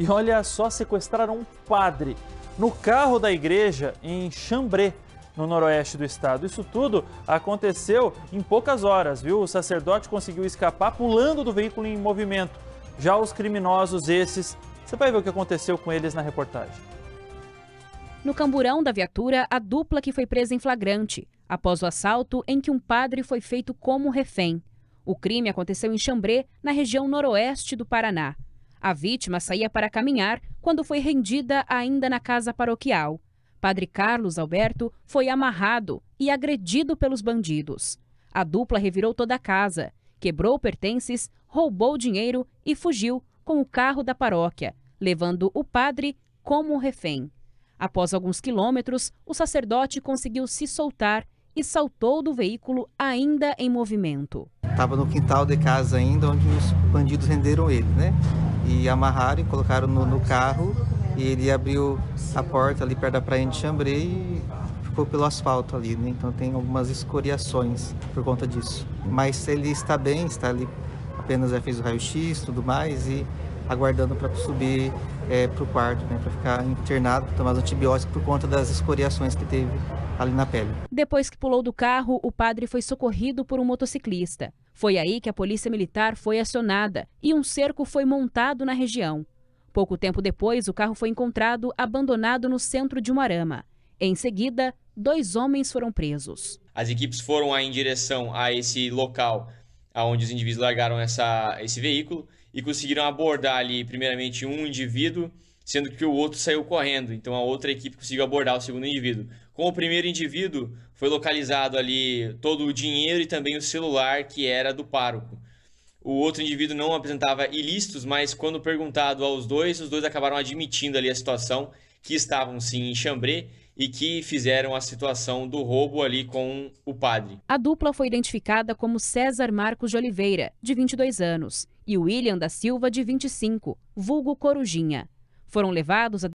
E olha só, sequestraram um padre no carro da igreja em Chambré, no noroeste do estado. Isso tudo aconteceu em poucas horas, viu? O sacerdote conseguiu escapar pulando do veículo em movimento. Já os criminosos esses, você vai ver o que aconteceu com eles na reportagem. No camburão da viatura, a dupla que foi presa em flagrante, após o assalto em que um padre foi feito como refém. O crime aconteceu em Chambré, na região noroeste do Paraná. A vítima saía para caminhar quando foi rendida ainda na casa paroquial. Padre Carlos Alberto foi amarrado e agredido pelos bandidos. A dupla revirou toda a casa, quebrou pertences, roubou dinheiro e fugiu com o carro da paróquia, levando o padre como refém. Após alguns quilômetros, o sacerdote conseguiu se soltar e saltou do veículo ainda em movimento. Estava no quintal de casa ainda, onde os bandidos renderam ele, né? e amarraram e colocaram no, no carro e ele abriu a porta ali perto da praia de Chambré e ficou pelo asfalto ali, né? então tem algumas escoriações por conta disso. Mas ele está bem, está ali, apenas já é, fez o raio-x tudo mais e aguardando para subir é, para o quarto, né, para ficar internado, tomar antibióticos por conta das escoriações que teve ali na pele. Depois que pulou do carro, o padre foi socorrido por um motociclista. Foi aí que a polícia militar foi acionada e um cerco foi montado na região. Pouco tempo depois, o carro foi encontrado abandonado no centro de Umarama. Em seguida, dois homens foram presos. As equipes foram em direção a esse local onde os indivíduos largaram essa, esse veículo e conseguiram abordar ali, primeiramente, um indivíduo, sendo que o outro saiu correndo. Então a outra equipe conseguiu abordar o segundo indivíduo. Com o primeiro indivíduo, foi localizado ali todo o dinheiro e também o celular que era do pároco o outro indivíduo não apresentava ilícitos, mas quando perguntado aos dois, os dois acabaram admitindo ali a situação, que estavam sim em Chambré e que fizeram a situação do roubo ali com o padre. A dupla foi identificada como César Marcos de Oliveira, de 22 anos, e William da Silva, de 25, vulgo Corujinha. Foram levados a